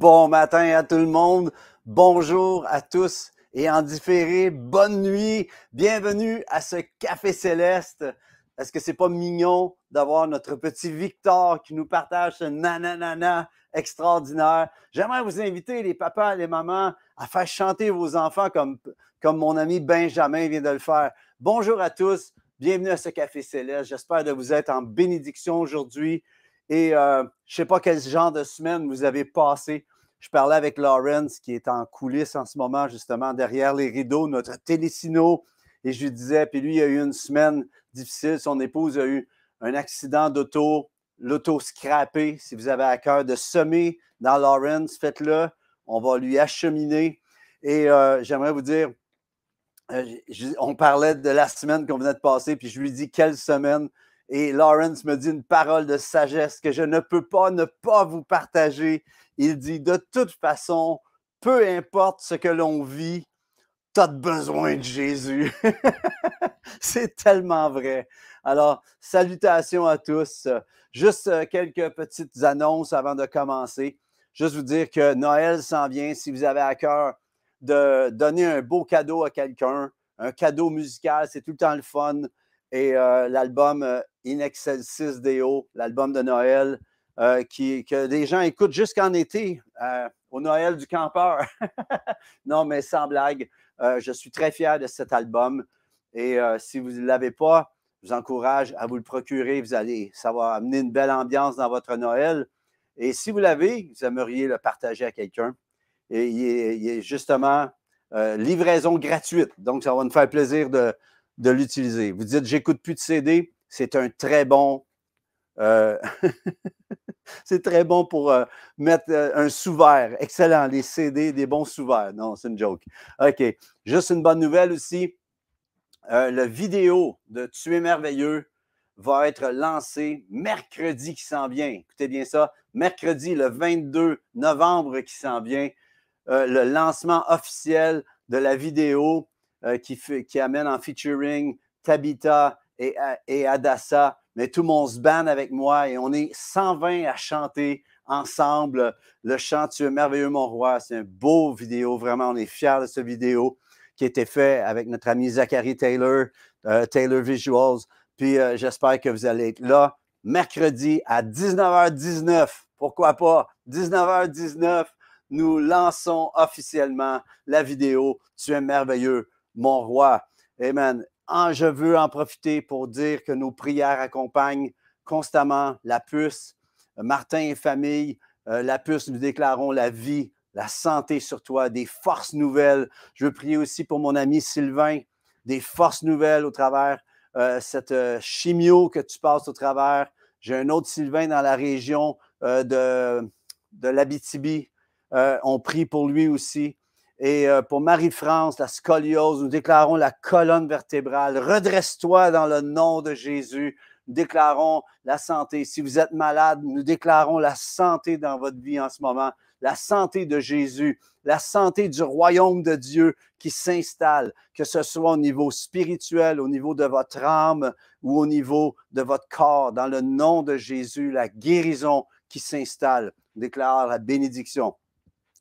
Bon matin à tout le monde, bonjour à tous et en différé, bonne nuit, bienvenue à ce Café Céleste. Est-ce que c'est pas mignon d'avoir notre petit Victor qui nous partage ce nananana extraordinaire? J'aimerais vous inviter, les papas, les mamans, à faire chanter vos enfants comme, comme mon ami Benjamin vient de le faire. Bonjour à tous, bienvenue à ce Café Céleste. J'espère de vous êtes en bénédiction aujourd'hui. Et euh, je ne sais pas quel genre de semaine vous avez passé. Je parlais avec Lawrence, qui est en coulisses en ce moment, justement, derrière les rideaux, notre Télésino. Et je lui disais, puis lui, il a eu une semaine difficile. Son épouse a eu un accident d'auto, l'auto scrappée. Si vous avez à cœur de semer dans Lawrence, faites-le. On va lui acheminer. Et euh, j'aimerais vous dire, euh, on parlait de la semaine qu'on venait de passer, puis je lui dis quelle semaine. Et Lawrence me dit une parole de sagesse que je ne peux pas ne pas vous partager. Il dit De toute façon, peu importe ce que l'on vit, t'as besoin de Jésus. C'est tellement vrai. Alors, salutations à tous. Juste euh, quelques petites annonces avant de commencer. Juste vous dire que Noël s'en vient. Si vous avez à cœur de donner un beau cadeau à quelqu'un, un cadeau musical, c'est tout le temps le fun et euh, l'album euh, In Excelsis Deo, l'album de Noël, euh, qui, que les gens écoutent jusqu'en été, au Noël du campeur. non, mais sans blague, je suis très fier de cet album. Et si vous ne l'avez pas, je vous encourage à vous le procurer. Vous allez, ça va amener une belle ambiance dans votre Noël. Et si vous l'avez, vous aimeriez le partager à quelqu'un. Et est, il est justement livraison gratuite. Donc, ça va nous faire plaisir de, de l'utiliser. Vous dites, j'écoute plus de CD, c'est un très bon... Euh, c'est très bon pour euh, mettre euh, un sous-verre. Excellent, les CD, des bons sous-verres. Non, c'est une joke. OK. Juste une bonne nouvelle aussi. la vidéo de Tu es merveilleux va être lancée mercredi qui s'en vient. Écoutez bien ça. Mercredi, le 22 novembre qui s'en vient. le lancement officiel de la vidéo euh, qui, amène en featuring Tabitha et, euh, Adassa. Mais tout le monde se banne avec moi et on est 120 à chanter ensemble le chant Tu es merveilleux, mon roi. C'est un beau vidéo, vraiment. On est fiers de ce vidéo qui a été fait avec notre ami Zachary Taylor, euh, Taylor Visuals. Puis j'espère que vous allez être là mercredi à 19h19. Pourquoi pas? 19h19, nous lançons officiellement la vidéo Tu es merveilleux, mon roi. Amen. je veux en profiter pour dire que nos prières accompagnent constamment la puce, Martin et famille, euh, la puce, nous déclarons la vie, la santé sur toi, des forces nouvelles. Je veux prier aussi pour mon ami Sylvain, des forces nouvelles au travers euh, cette euh, chimio que tu passes au travers. J'ai un autre Sylvain dans la région de, de l'Abitibi. on prie pour lui aussi. Et euh, pour Marie-France, la scoliose, nous déclarons la colonne vertébrale. Redresse-toi dans le nom de Jésus. Nous déclarons la santé. Si vous êtes malade, nous déclarons la santé dans votre vie en ce moment. La santé de Jésus, la santé du royaume de Dieu qui s'installe, que ce soit au niveau spirituel, au niveau de votre âme ou au niveau de votre corps. Dans le nom de Jésus, la guérison qui s'installe. Déclare la bénédiction.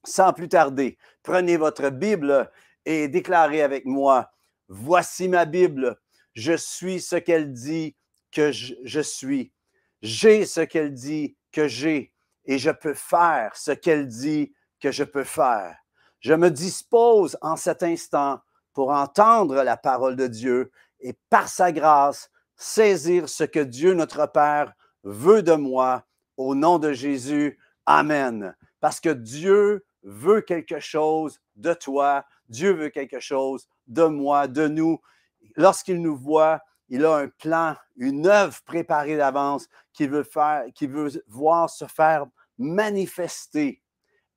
Sans plus tarder, prenez votre Bible et déclarez avec moi, voici ma Bible, je suis ce qu'elle dit que je, suis, j'ai ce qu'elle dit que j'ai, et je peux faire ce qu'elle dit que je peux faire. Je me dispose en cet instant pour entendre la parole de Dieu et par sa grâce saisir ce que Dieu notre Père veut de moi au nom de Jésus. Amen. Parce que Dieu veut quelque chose de toi, Dieu veut quelque chose de moi, de nous. Lorsqu'il nous voit, il a un plan, une œuvre préparée d'avance qu'il veut faire, qu'il veut voir se faire manifester,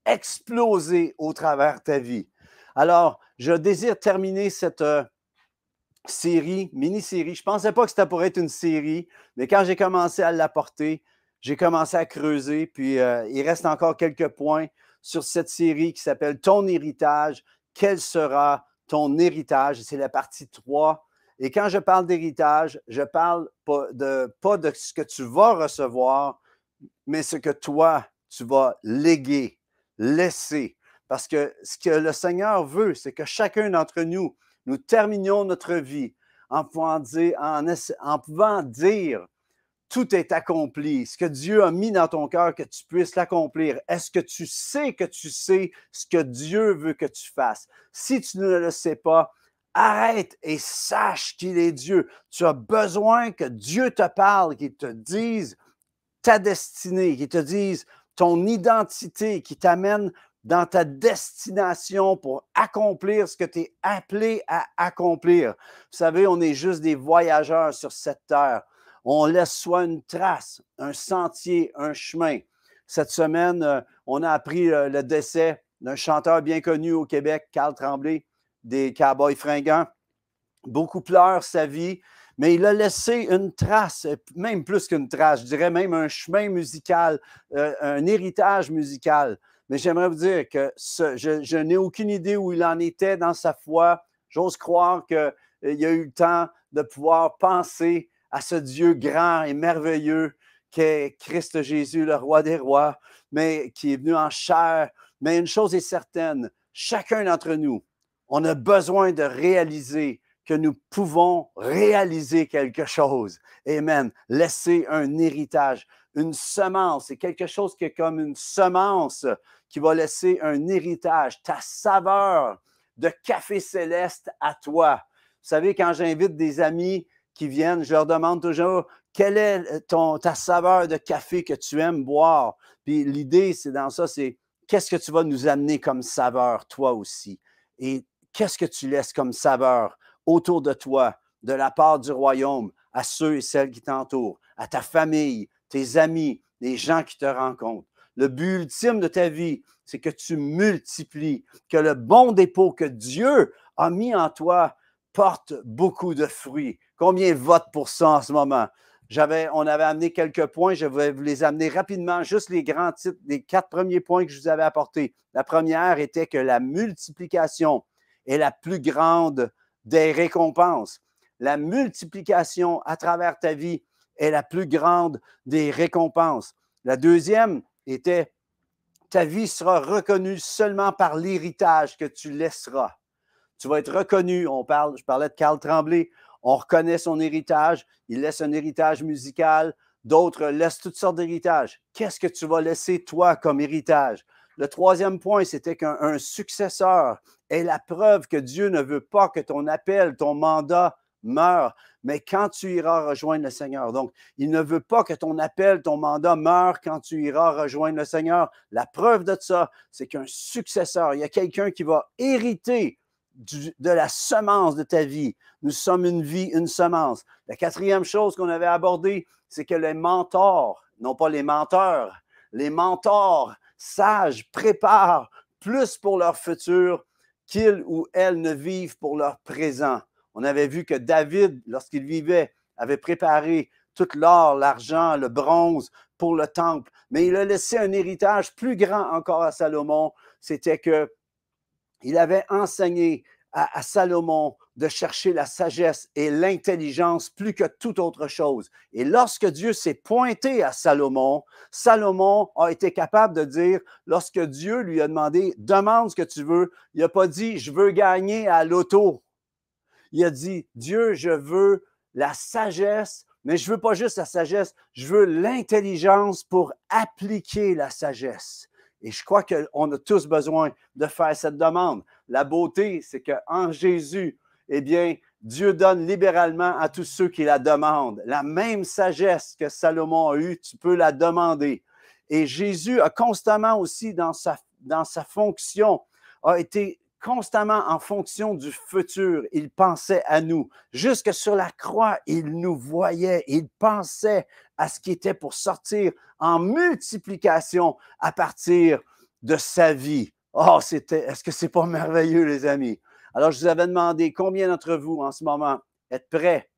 exploser au travers ta vie. Alors, je désire terminer cette euh, série, mini-série. Je ne pensais pas que ça pourrait être une série, mais quand j'ai commencé à l'apporter, j'ai commencé à creuser, puis euh, il reste encore quelques points sur cette série qui s'appelle Ton héritage. Quel sera ton héritage? C'est la partie 3. Et quand je parle d'héritage, je parle pas de, pas de ce que tu vas recevoir, mais ce que toi, tu vas léguer, laisser. Parce que ce que le Seigneur veut, c'est que chacun d'entre nous, nous terminions notre vie en pouvant en pouvant dire tout est accompli. Ce que Dieu a mis dans ton cœur, que tu puisses l'accomplir. Est-ce que tu sais que tu sais ce que Dieu veut que tu fasses? Si tu ne le sais pas, arrête et sache qu'il est Dieu. Tu as besoin que Dieu te parle, qu'il te dise ta destinée, qu'il te dise ton identité, qu'il t'amène dans ta destination pour accomplir ce que tu es appelé à accomplir. Vous savez, on est juste des voyageurs sur cette terre on laisse soit une trace, un sentier, un chemin. Cette semaine, euh, on a appris euh, le décès d'un chanteur bien connu au Québec, Carl Tremblay, des Cowboys fringants. Beaucoup pleurent sa vie, mais il a laissé une trace, même plus qu'une trace, je dirais même un chemin musical, euh, un héritage musical. Mais j'aimerais vous dire que je, n'ai aucune idée où il en était dans sa foi. J'ose croire qu'il a eu le temps de pouvoir penser à ce Dieu grand et merveilleux qu'est Christ Jésus, le roi des rois, mais qui est venu en chair. Mais une chose est certaine, chacun d'entre nous, on a besoin de réaliser que nous pouvons réaliser quelque chose. Amen. Laisser un héritage, une semence. C'est quelque chose qui est comme une semence qui va laisser un héritage, ta saveur de café céleste à toi. Vous savez, quand j'invite des amis qui viennent, je leur demande toujours quelle est euh, ton, ta saveur de café que tu aimes boire. Puis l'idée, c'est dans ça, c'est qu'est-ce que tu vas nous amener comme saveur, toi aussi? Et qu'est-ce que tu laisses comme saveur autour de toi, de la part du royaume, à ceux et celles qui t'entourent, à ta famille, tes amis, les gens qui te rencontrent? Le but ultime de ta vie, c'est que tu multiplies, que le bon dépôt que Dieu a mis en toi porte beaucoup de fruits Combien votent pour ça en ce moment? on avait amené quelques points. Je vais vous les amener rapidement, juste les grands titres, les quatre premiers points que je vous avais apportés. La première était que la multiplication est la plus grande des récompenses. La multiplication à travers ta vie est la plus grande des récompenses. La deuxième était ta vie sera reconnue seulement par l'héritage que tu laisseras. Tu vas être reconnu. On parle, je parlais de Carl Tremblay on reconnaît son héritage, il laisse un héritage musical, d'autres laissent toutes sortes d'héritages. Qu'est-ce que tu vas laisser toi comme héritage? Le troisième point, c'était qu'un successeur est la preuve que Dieu ne veut pas que ton appel, ton mandat meure, mais quand tu iras rejoindre le Seigneur. Donc, il ne veut pas que ton appel, ton mandat meure quand tu iras rejoindre le Seigneur. La preuve de ça, c'est qu'un successeur, il y a quelqu'un qui va hériter de la semence de ta vie. Nous sommes une vie, une semence. La quatrième chose qu'on avait abordée, c'est que les mentors, non pas les menteurs, les mentors sages préparent plus pour leur futur qu'ils ou elles ne vivent pour leur présent. On avait vu que David, lorsqu'il vivait, avait préparé tout l'or, l'argent, le bronze pour le temple, mais il a laissé un héritage plus grand encore à Salomon, c'était que il avait enseigné à, Salomon de chercher la sagesse et l'intelligence plus que toute autre chose. Et lorsque Dieu s'est pointé à Salomon, Salomon a été capable de dire, lorsque Dieu lui a demandé, demande ce que tu veux, il n'a pas dit, je veux gagner à l'auto. Il a dit, Dieu, je veux la sagesse, mais je veux pas juste la sagesse, je veux l'intelligence pour appliquer la sagesse. Et je crois qu'on a tous besoin de faire cette demande. La beauté, c'est qu'en Jésus, eh bien, Dieu donne libéralement à tous ceux qui la demandent. La même sagesse que Salomon a eue, tu peux la demander. Et Jésus a constamment aussi, dans sa, dans sa fonction, a été constamment en fonction du futur. Il pensait à nous. Jusque sur la croix, il nous voyait. Il pensait à ce qui était pour sortir en multiplication à partir de sa vie. Oh, c'était, est-ce que c'est pas merveilleux, les amis? Alors, je vous avais demandé combien d'entre vous en ce moment êtes prêts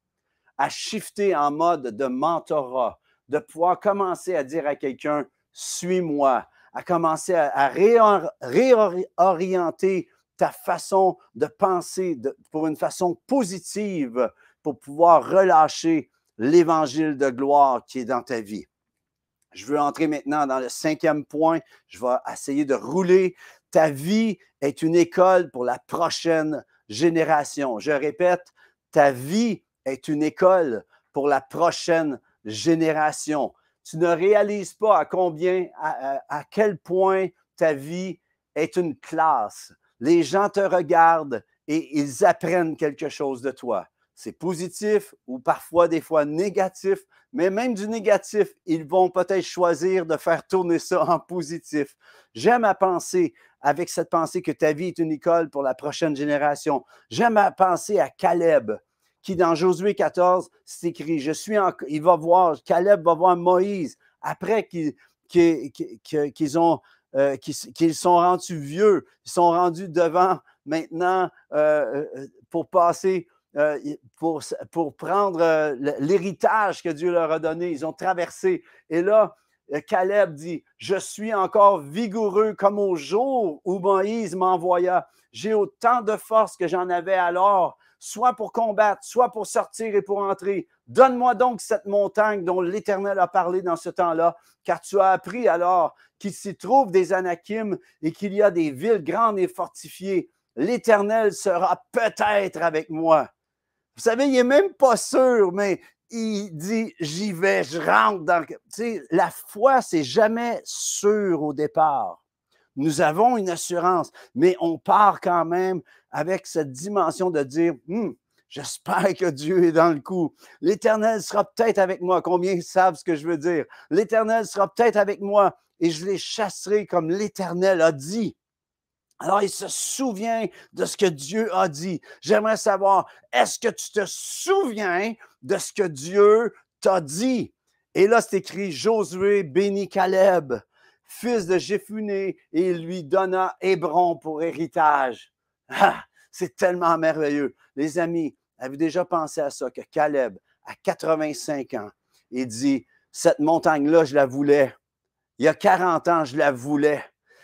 à shifter en mode de mentorat, de pouvoir commencer à dire à quelqu'un, suis-moi, à commencer à réorienter ta façon de penser pour une façon positive pour pouvoir relâcher l'évangile de gloire qui est dans ta vie. Je veux entrer maintenant dans le cinquième point. Je vais essayer de rouler. Ta vie est une école pour la prochaine génération. Je répète, ta vie est une école pour la prochaine génération. Tu ne réalises pas à combien, à, à quel point ta vie est une classe les gens te regardent et ils apprennent quelque chose de toi. C'est positif ou parfois des fois négatif, mais même du négatif, ils vont peut-être choisir de faire tourner ça en positif. J'aime à penser avec cette pensée que ta vie est une école pour la prochaine génération. J'aime à penser à Caleb qui dans Josué 14 s'écrit je suis en... il va voir Caleb va voir Moïse après qu'ils ont euh, qu'ils qui sont rendus vieux, ils sont rendus devant maintenant euh, euh, pour passer, pour, pour prendre l'héritage que Dieu leur a donné. Ils ont traversé. Et là, Caleb dit, je suis encore vigoureux comme au jour où Moïse m'envoya. J'ai autant de force que j'en avais alors soit pour combattre, soit pour sortir et pour entrer. Donne-moi donc cette montagne dont l'Éternel a parlé dans ce temps-là, car tu as appris alors qu'il s'y trouve des anakims et qu'il y a des villes grandes et fortifiées. L'Éternel sera peut-être avec moi. Vous savez, il n'est même pas sûr, mais il dit J'y vais, je rentre dans. Tu la foi, c'est jamais sûr au départ. Nous avons une assurance, mais on part quand même avec cette dimension de dire hmm, J'espère que Dieu est dans le coup. L'Éternel sera peut-être avec moi. Combien savent ce que je veux dire? L'Éternel sera peut-être avec moi et je les chasserai comme l'Éternel a dit. Alors, il se souvient de ce que Dieu a dit. J'aimerais savoir, est-ce que tu te souviens de ce que Dieu t'a dit? Et là, c'est écrit, Josué bénit Caleb, fils de Jephuné, et il lui donna Hébron pour héritage. Ah, c'est tellement merveilleux. Les amis, avez-vous déjà pensé à ça, que Caleb, à 85 ans, il dit, cette montagne-là, je la voulais. Il y a 40 ans, je la voulais.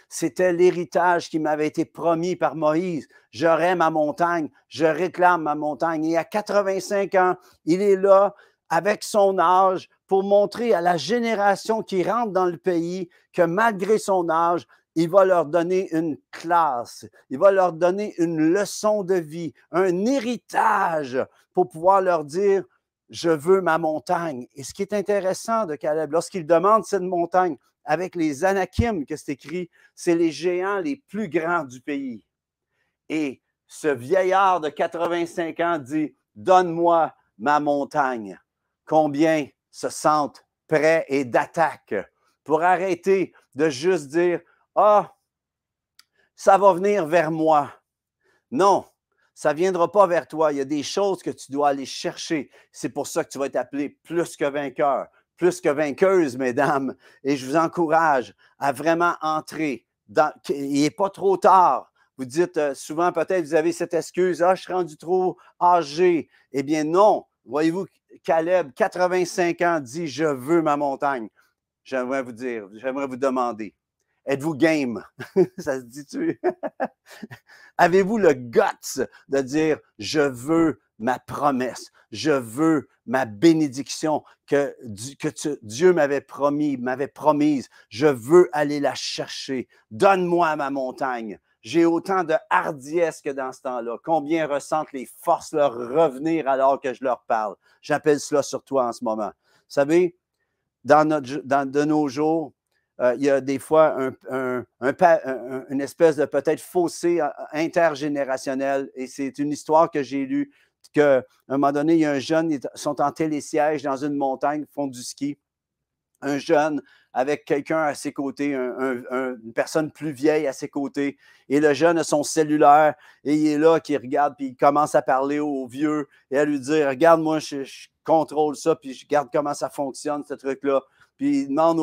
C'était l'héritage qui m'avait été promis par Moïse. J'aurai ma montagne, je réclame ma montagne. Et à 85 ans, il est là avec son âge pour montrer à la génération qui rentre dans le pays que malgré son âge, il va leur donner une classe, il va leur donner une leçon de vie, un héritage pour pouvoir leur dire, je veux ma montagne. Et ce qui est intéressant de Caleb, lorsqu'il demande cette montagne, avec les Anakim que c'est écrit, c'est les géants les plus grands du pays. Et ce vieillard de 85 ans dit, donne-moi ma montagne. Combien se sentent prêts et d'attaque pour arrêter de juste dire, ah, ça va venir vers moi. Non, ça ne viendra pas vers toi. Il y a des choses que tu dois aller chercher. C'est pour ça que tu vas être appelé plus que vainqueur, plus que vainqueuse, mesdames. Et je vous encourage à vraiment entrer. Il n'est pas trop tard. Vous dites euh, souvent, peut-être, vous avez cette excuse, ah, je suis rendu trop âgé. Eh bien, non. Voyez-vous, Caleb, 85 ans, dit, je veux ma montagne. J'aimerais vous dire, j'aimerais vous demander, Êtes-vous game? ça se dit-tu? Avez-vous le guts de dire, je veux ma promesse, je veux ma bénédiction que, Dieu m'avait promis, m'avait promise, je veux aller la chercher. Donne-moi ma montagne. J'ai autant de hardiesse que dans ce temps-là. Combien ressentent les forces leur revenir alors que je leur parle? J'appelle cela sur toi en ce moment. Vous savez, dans, notre, de nos jours, euh, il y a des fois un, une espèce de peut-être fossé euh, intergénérationnel. Et c'est une histoire que j'ai lue qu'à un moment donné, il y a un jeune, ils sont en télésiège dans une montagne, font du ski. Un jeune avec quelqu'un à ses côtés, une personne plus vieille à ses côtés. Et le jeune a son cellulaire et il est là, qui regarde, puis il commence à parler au vieux et à lui dire Regarde, moi, je, contrôle ça, puis je regarde comment ça fonctionne, ce truc-là. Puis il demande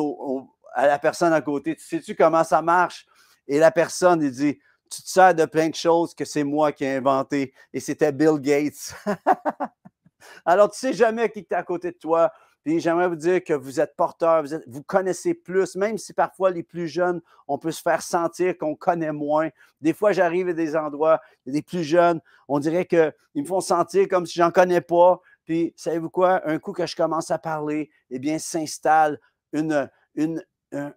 à la personne à côté, Tu sais-tu comment ça marche? Et la personne, il dit, tu te sers de plein de choses que c'est moi qui ai inventé et c'était Bill Gates. Alors, tu sais jamais qui est à côté de toi. Puis j'aimerais vous dire que vous êtes porteur, vous, connaissez plus, même si parfois les plus jeunes, on peut se faire sentir qu'on connaît moins. Des fois, j'arrive à des endroits, les plus jeunes, on dirait qu'ils me font sentir comme si j'en connais pas. Puis, savez-vous quoi? Un coup que je commence à parler, eh bien, s'installe une, une,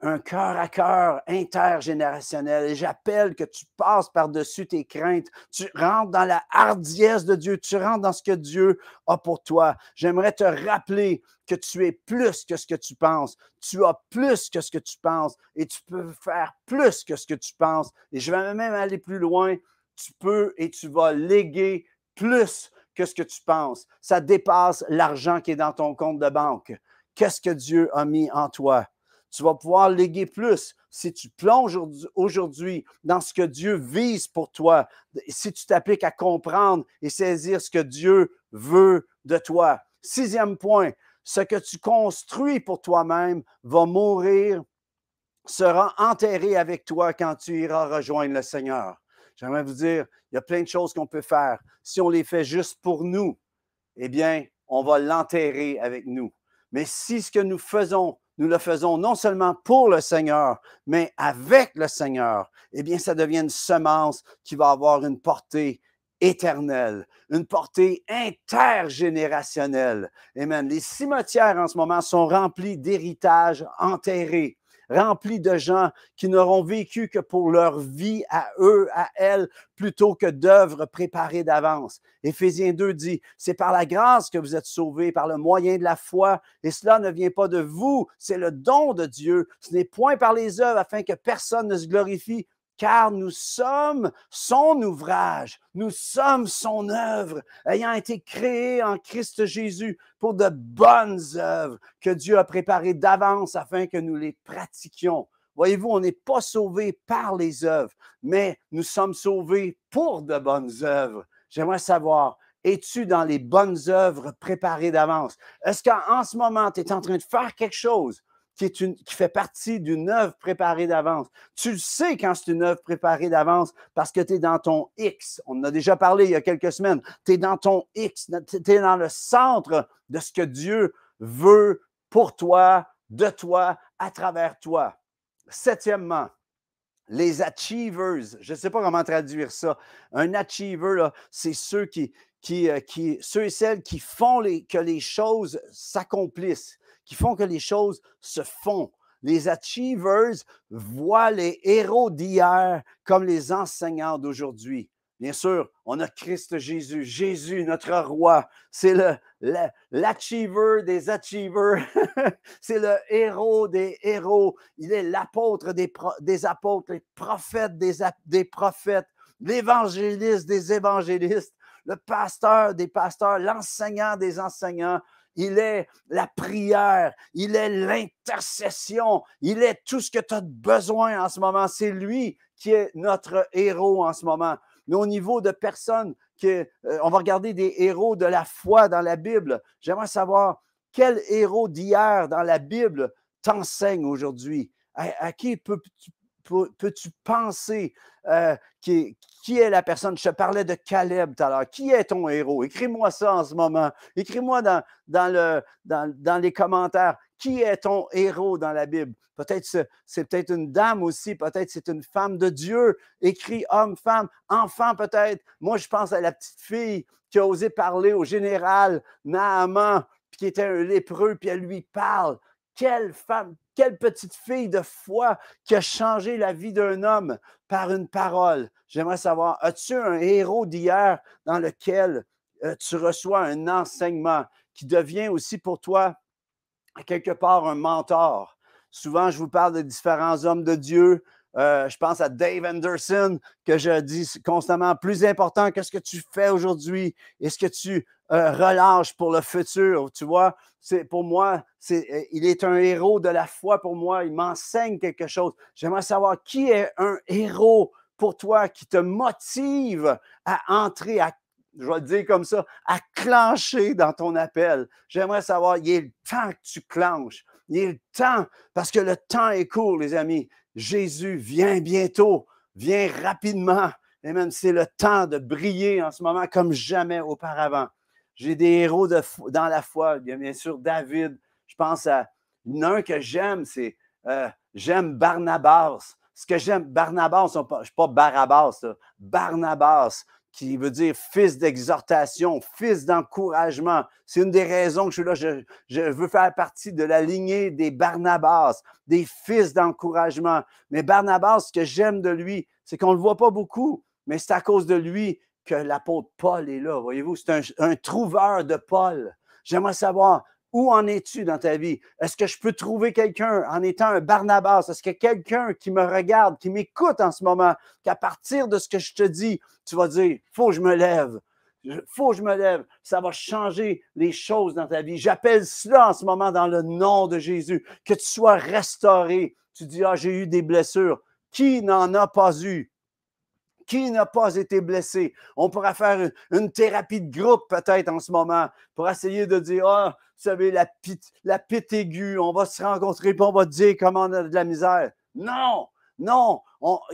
un, cœur à cœur intergénérationnel. Et j'appelle que tu passes par-dessus tes craintes. Tu rentres dans la hardiesse de Dieu. Tu rentres dans ce que Dieu a pour toi. J'aimerais te rappeler que tu es plus que ce que tu penses. Tu as plus que ce que tu penses. Et tu peux faire plus que ce que tu penses. Et je vais même aller plus loin. Tu peux et tu vas léguer plus que ce que tu penses. Ça dépasse l'argent qui est dans ton compte de banque. Qu'est-ce que Dieu a mis en toi? tu vas pouvoir léguer plus. Si tu plonges aujourd'hui dans ce que Dieu vise pour toi, si tu t'appliques à comprendre et saisir ce que Dieu veut de toi. Sixième point, ce que tu construis pour toi-même va mourir, sera enterré avec toi quand tu iras rejoindre le Seigneur. J'aimerais vous dire, il y a plein de choses qu'on peut faire. Si on les fait juste pour nous, eh bien, on va l'enterrer avec nous. Mais si ce que nous faisons nous le faisons non seulement pour le Seigneur, mais avec le Seigneur, eh bien, ça devient une semence qui va avoir une portée éternelle, une portée intergénérationnelle. Amen. Les cimetières en ce moment sont remplis d'héritages enterrés rempli de gens qui n'auront vécu que pour leur vie à eux, à elles, plutôt que d'œuvres préparées d'avance. Éphésiens 2 dit, c'est par la grâce que vous êtes sauvés, par le moyen de la foi, et cela ne vient pas de vous, c'est le don de Dieu. Ce n'est point par les œuvres afin que personne ne se glorifie car nous sommes son ouvrage, nous sommes son œuvre, ayant été créés en Christ Jésus pour de bonnes œuvres que Dieu a préparées d'avance afin que nous les pratiquions. Voyez-vous, on n'est pas sauvé par les œuvres, mais nous sommes sauvés pour de bonnes œuvres. J'aimerais savoir, es-tu dans les bonnes œuvres préparées d'avance? Est-ce qu'en ce moment, tu es en train de faire quelque chose qui, est une, qui fait partie d'une œuvre préparée d'avance. Tu le sais quand c'est une œuvre préparée d'avance parce que tu es dans ton X. On en a déjà parlé il y a quelques semaines. Tu es dans ton X, tu es dans le centre de ce que Dieu veut pour toi, de toi, à travers toi. Septièmement, les achievers, je ne sais pas comment traduire ça. Un achiever, c'est ceux qui, euh, qui, ceux et celles qui font les, que les choses s'accomplissent, qui font que les choses se font. Les achievers voient les héros d'hier comme les enseignants d'aujourd'hui. Bien sûr, on a Christ Jésus, Jésus, notre roi. C'est le, l'achiever des achievers. c'est le héros des héros. Il est l'apôtre des, apôtres, les prophètes des prophètes, l'évangéliste des évangélistes, le pasteur des pasteurs, l'enseignant des enseignants, il est la prière, il est l'intercession, il est tout ce que tu as besoin en ce moment. C'est lui qui est notre héros en ce moment. Mais au niveau de personnes, que euh, on va regarder des héros de la foi dans la Bible. J'aimerais savoir quel héros d'hier dans la Bible t'enseigne aujourd'hui. À, à, qui peux-tu peux-tu penser euh, qui, est la personne? Je te parlais de Caleb tout à l'heure. Qui est ton héros? Écris-moi ça en ce moment. Écris-moi dans, dans, le, dans, les commentaires. Qui est ton héros dans la Bible? Peut-être c'est peut-être une dame aussi, peut-être c'est une femme de Dieu. Écris homme, femme, enfant peut-être. Moi, je pense à la petite fille qui a osé parler au général Naaman, puis qui était un lépreux, puis elle lui parle. Quelle femme quelle petite fille de foi qui a changé la vie d'un homme par une parole. J'aimerais savoir, as-tu un héros d'hier dans lequel euh, tu reçois un enseignement qui devient aussi pour toi quelque part un mentor? Souvent, je vous parle de différents hommes de Dieu, euh, je pense à Dave Anderson, que je dis constamment, plus important que ce que tu fais aujourd'hui et ce que tu euh, relâches pour le futur. Tu vois, c'est, pour moi, c'est, euh, il est un héros de la foi pour moi. Il m'enseigne quelque chose. J'aimerais savoir qui est un héros pour toi qui te motive à entrer, à je vais le dire comme ça, à clencher dans ton appel. J'aimerais savoir, il est le temps que tu clenches. Il est le temps, parce que le temps est court, les amis. Jésus, vient bientôt, vient rapidement. Et même c'est le temps de briller en ce moment comme jamais auparavant. J'ai des héros de, dans la foi. Il y a bien sûr David. Je pense à un que j'aime, c'est euh, j'aime Barnabas. Ce que j'aime, Barnabas, je ne suis pas Barabas, Barnabas, qui veut dire fils d'exhortation, fils d'encouragement. C'est une des raisons que je suis là. Je, veux faire partie de la lignée des Barnabas, des fils d'encouragement. Mais Barnabas, ce que j'aime de lui, c'est qu'on ne le voit pas beaucoup, mais c'est à cause de lui que l'apôtre Paul est là. Voyez-vous, c'est un, un trouveur de Paul. J'aimerais savoir, où en es-tu dans ta vie? Est-ce que je peux trouver quelqu'un en étant un Barnabas? Est-ce que quelqu'un qui me regarde, qui m'écoute en ce moment, qu'à partir de ce que je te dis, tu vas dire, faut que je me lève, faut que je me lève, ça va changer les choses dans ta vie. J'appelle cela en ce moment dans le nom de Jésus, que tu sois restauré. Tu dis, ah, j'ai eu des blessures. Qui n'en a pas eu? Qui n'a pas été blessé? On pourra faire une, thérapie de groupe peut-être en ce moment pour essayer de dire, ah, vous savez, la pite, la pite aiguë, on va se rencontrer et on va dire comment on a de la misère. Non, non.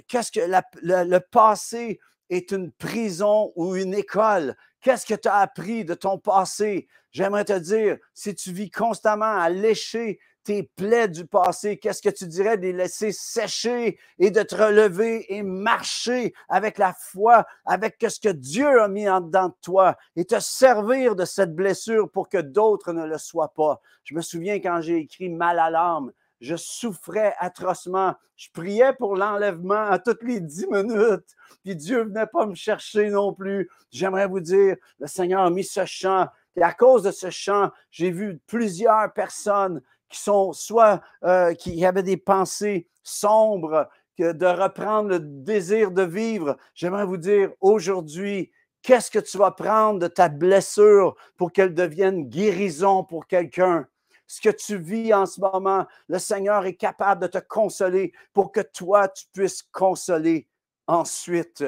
Qu'est-ce que le passé est une prison ou une école? Qu'est-ce que tu as appris de ton passé? J'aimerais te dire, si tu vis constamment à lécher tes plaies du passé? Qu'est-ce que tu dirais de les laisser sécher et de te relever et marcher avec la foi, avec ce que Dieu a mis en dedans de toi et te servir de cette blessure pour que d'autres ne le soient pas? Je me souviens quand j'ai écrit Mal à l'âme, je souffrais atrocement. Je priais pour l'enlèvement à toutes les dix minutes, puis Dieu venait pas me chercher non plus. J'aimerais vous dire, le Seigneur a mis ce chant, et à cause de ce chant, j'ai vu plusieurs personnes qui sont soit euh, avaient des pensées sombres, que de reprendre le désir de vivre, j'aimerais vous dire aujourd'hui, qu'est-ce que tu vas prendre de ta blessure pour qu'elle devienne guérison pour quelqu'un? ce que tu vis en ce moment, le Seigneur est capable de te consoler pour que toi, tu puisses consoler ensuite.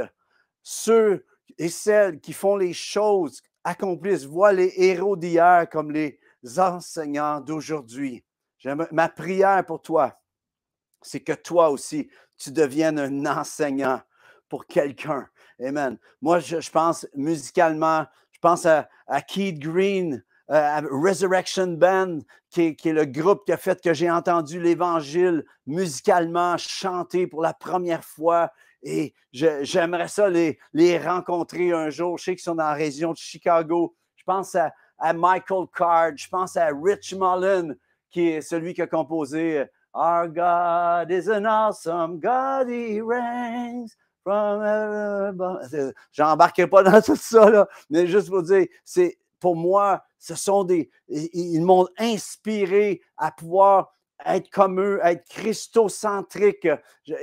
Ceux et celles qui font les choses accomplissent, voient les héros d'hier comme les enseignants d'aujourd'hui ma prière pour toi, c'est que toi aussi, tu deviennes un enseignant pour quelqu'un. Amen. Moi, je, pense musicalement, je pense à, Keith Green, euh, à Resurrection Band, qui, est, le groupe qui a fait que j'ai entendu l'Évangile musicalement chanté pour la première fois. Et j'aimerais ça les, rencontrer un jour. Je sais qu'ils sont dans la région de Chicago. Je pense à, à Michael Card, je pense à Rich Mullen, qui est celui qui a composé euh, Our God is an awesome God, he reigns from Je J'embarquerai pas dans tout ça, là, mais juste pour dire, c'est pour moi, ce sont des. Ils m'ont inspiré à pouvoir être comme eux, être christocentrique.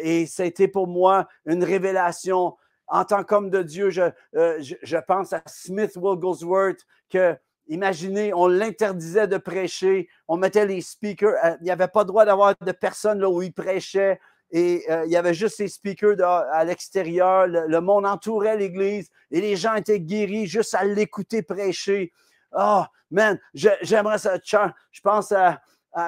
Et ça a été pour moi une révélation. En tant qu'homme de Dieu, je, euh, je, je pense à Smith Wigglesworth, que Imaginez, on l'interdisait de prêcher, on mettait les speakers, euh, il n'y avait pas le droit d'avoir de personnes là où il prêchait, et euh, il y avait juste les speakers à l'extérieur, le, le, monde entourait l'Église, et les gens étaient guéris juste à l'écouter prêcher. Oh, man, j'aimerais ça. Je pense à,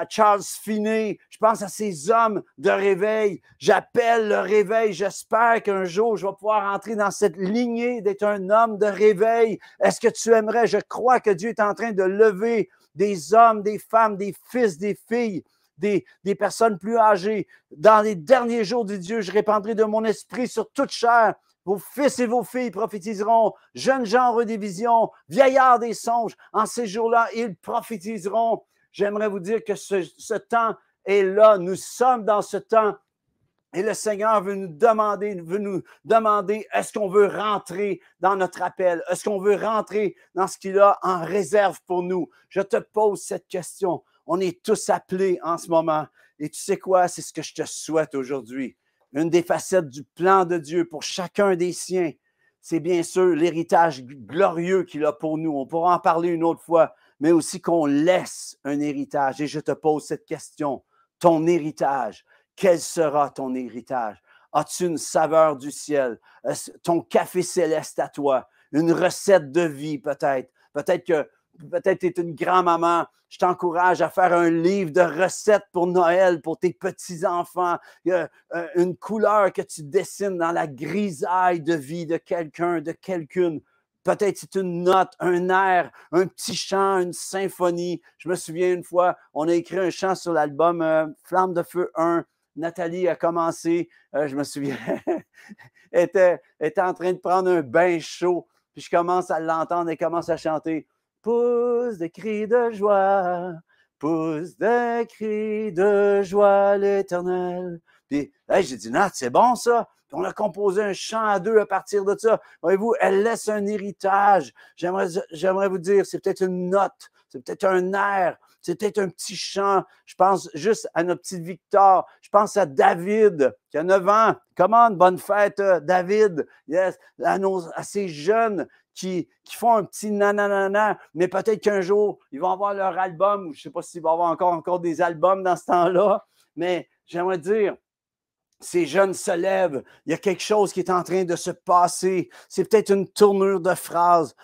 Charles Finney, je pense à ces hommes de réveil. J'appelle le réveil. J'espère qu'un jour, je vais pouvoir entrer dans cette lignée d'être un homme de réveil. Est-ce que tu aimerais? Je crois que Dieu est en train de lever des hommes, des femmes, des fils, des filles des, personnes plus âgées. Dans les derniers jours de Dieu, je répandrai de mon esprit sur toute chair. Vos fils et vos filles prophétiseront, jeunes gens en redévision, vieillards des songes. En ces jours-là, ils prophétiseront. J'aimerais vous dire que ce, temps est là. Nous sommes dans ce temps et le Seigneur veut nous demander, veut nous demander, est-ce qu'on veut rentrer dans notre appel? Est-ce qu'on veut rentrer dans ce qu'il a en réserve pour nous? Je te pose cette question. On est tous appelés en ce moment. Et tu sais quoi? C'est ce que je te souhaite aujourd'hui. Une des facettes du plan de Dieu pour chacun des siens, c'est bien sûr l'héritage glorieux qu'il a pour nous. On pourra en parler une autre fois mais aussi qu'on laisse un héritage. Et je te pose cette question, ton héritage, quel sera ton héritage? As-tu une saveur du ciel? Ton café céleste à toi? Une recette de vie peut-être? Peut-être que peut-être tu es une grand-maman, je t'encourage à faire un livre de recettes pour Noël, pour tes petits-enfants. Euh, une couleur que tu dessines dans la grisaille de vie de quelqu'un, de quelqu'une. Peut-être c'est une note, un air, un petit chant, une symphonie. Je me souviens une fois, on a écrit un chant sur l'album euh, Flamme de feu 1. Nathalie a commencé, euh, je me souviens, était, était en train de prendre un bain chaud. Puis je commence à l'entendre et commence à chanter Pousse des cris de joie, pousse des cris de joie l'éternel. Puis j'ai dit, Nath, c'est bon ça on a composé un chant à deux à partir de ça. Voyez-vous, elle laisse un héritage. J'aimerais vous dire, c'est peut-être une note, c'est peut-être un air, c'est peut-être un petit chant. Je pense juste à notre petite Victor. Je pense à David, qui a 9 ans. Comment? bonne fête, euh, David. Yes. À, ces jeunes qui, qui, font un petit nananana, mais peut-être qu'un jour, ils vont avoir leur album, je ne sais pas s'ils vont avoir encore, encore des albums dans ce temps-là, mais j'aimerais dire, ces jeunes se lèvent. Il y a quelque chose qui est en train de se passer. C'est peut-être une tournure de phrase.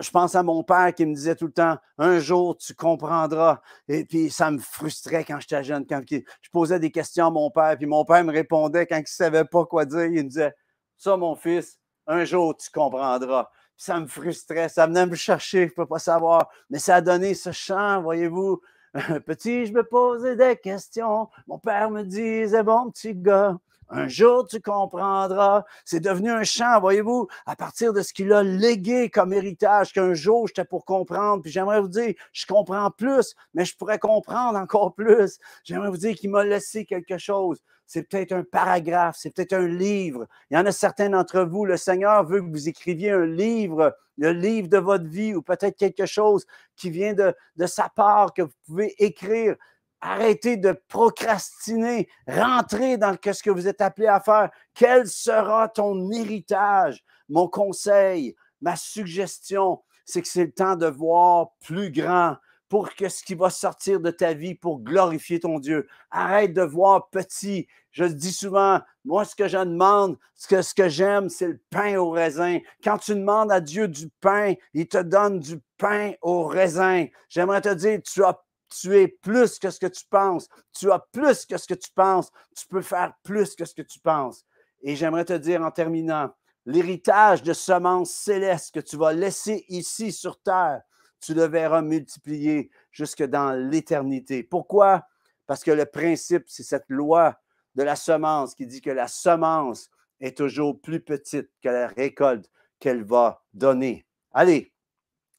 Je pense à mon père qui me disait tout le temps Un jour, tu comprendras. Et puis, ça me frustrait quand j'étais jeune. Quand je posais des questions à mon père, puis mon père me répondait quand il ne savait pas quoi dire. Il me disait Ça, mon fils, un jour, tu comprendras ça me frustrait, ça venait me chercher, je ne peux pas savoir. Mais ça a donné ce chant, voyez-vous. Petit, je me posais des questions. Mon père me disait, bon petit gars, un jour, tu comprendras. C'est devenu un chant, voyez-vous, à partir de ce qu'il a légué comme héritage, qu'un jour, j'étais pour comprendre. Puis j'aimerais vous dire, je comprends plus, mais je pourrais comprendre encore plus. J'aimerais vous dire qu'il m'a laissé quelque chose. C'est peut-être un paragraphe, c'est peut-être un livre. Il y en a certains d'entre vous, le Seigneur veut que vous écriviez un livre, le livre de votre vie, ou peut-être quelque chose qui vient de, de sa part que vous pouvez écrire. Arrêtez de procrastiner. Rentrez dans ce que vous êtes appelé à faire. Quel sera ton héritage? Mon conseil, ma suggestion, c'est que c'est le temps de voir plus grand pour que ce qui va sortir de ta vie pour glorifier ton Dieu. Arrête de voir petit. Je dis souvent, moi, ce que je demande, ce que, ce que j'aime, c'est le pain au raisin. Quand tu demandes à Dieu du pain, il te donne du pain au raisin. J'aimerais te dire, tu as tu es plus que ce que tu penses. Tu as plus que ce que tu penses. Tu peux faire plus que ce que tu penses. Et j'aimerais te dire en terminant, l'héritage de semences célestes que tu vas laisser ici sur terre, tu le verras multiplier jusque dans l'éternité. Pourquoi? Parce que le principe, c'est cette loi de la semence qui dit que la semence est toujours plus petite que la récolte qu'elle va donner. Allez,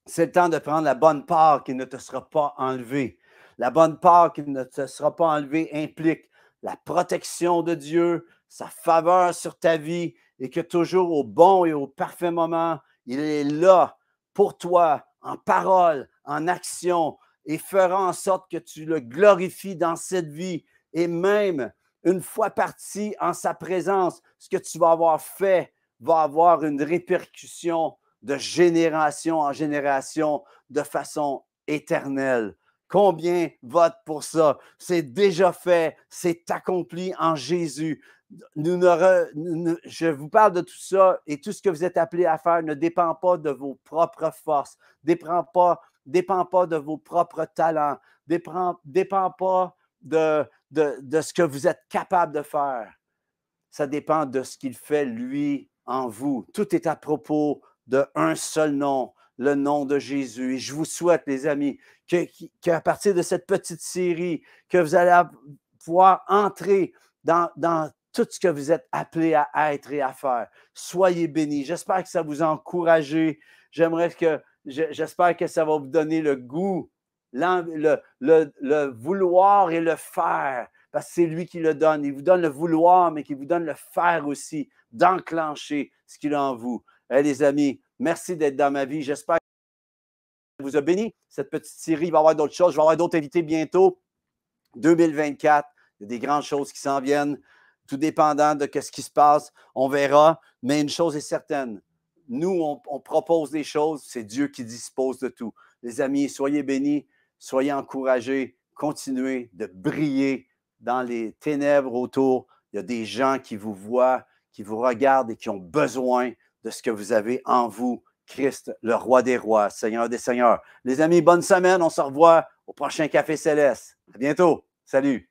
c'est le temps de prendre la bonne part qui ne te sera pas enlevée. La bonne part qui ne te sera pas enlevée implique la protection de Dieu, sa faveur sur ta vie et que toujours au bon et au parfait moment, il est là pour toi, en parole, en action, et fera en sorte que tu le glorifies dans cette vie et même une fois parti en sa présence, ce que tu vas avoir fait va avoir une répercussion de génération en génération de façon éternelle. Combien votent pour ça? C'est déjà fait, c'est accompli en Jésus. je vous parle de tout ça et tout ce que vous êtes appelé à faire ne dépend pas de vos propres forces, ne dépend pas, dépend pas de vos propres talents, ne dépend, dépend pas de, de, de ce que vous êtes capable de faire. Ça dépend de ce qu'il fait, lui, en vous. Tout est à propos de un seul nom, le nom de Jésus. Et je vous souhaite, les amis, qu'à partir de cette petite série, que vous allez pouvoir entrer dans, tout ce que vous êtes appelé à être et à faire. Soyez bénis. J'espère que ça vous a encouragé. J'aimerais que, j'espère que ça va vous donner le goût, le, vouloir et le faire. Parce que c'est lui qui le donne. Il vous donne le vouloir, mais qui vous donne le faire aussi, d'enclencher ce qu'il a en vous. Hey, eh, les amis, merci d'être dans ma vie. J'espère que vous a béni. Cette petite série, va avoir d'autres choses. Je vais avoir d'autres invités bientôt. 2024, il y a des grandes choses qui s'en viennent. Tout dépendant de ce qui se passe, on verra. Mais une chose est certaine, nous, on propose des choses, c'est Dieu qui dispose de tout. Les amis, soyez bénis, soyez encouragés, continuez de briller dans les ténèbres autour. Il y a des gens qui vous voient, qui vous regardent et qui ont besoin de ce que vous avez en vous, Christ, le roi des rois, Seigneur des seigneurs. Les amis, bonne semaine. On se revoit au prochain Café Céleste. À bientôt. Salut.